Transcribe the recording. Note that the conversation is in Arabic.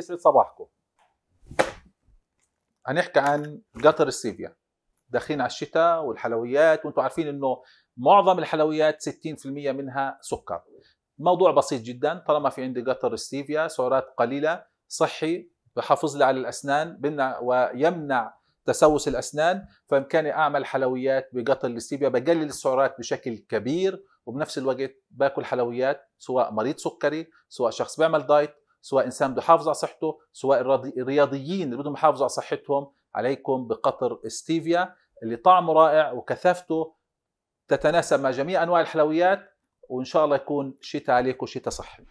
يسعد صباحكم هنحكي عن قطر السيفيا داخلين على الشتاء والحلويات وانتم عارفين انه معظم الحلويات 60% منها سكر موضوع بسيط جدا طالما في عندي قطر السيفيا سعرات قليله صحي بحافظ لي على الاسنان بمنع ويمنع تسوس الاسنان فبامكاني اعمل حلويات بقطر السيفيا بقلل السعرات بشكل كبير وبنفس الوقت باكل حلويات سواء مريض سكري سواء شخص بيعمل دايت سواء انسان بده يحافظ على صحته سواء الرياضيين اللي بدهم يحافظوا على صحتهم عليكم بقطر ستيفيا اللي طعمه رائع وكثافته تتناسب مع جميع انواع الحلويات وان شاء الله يكون شتاء عليكم شتاء صحي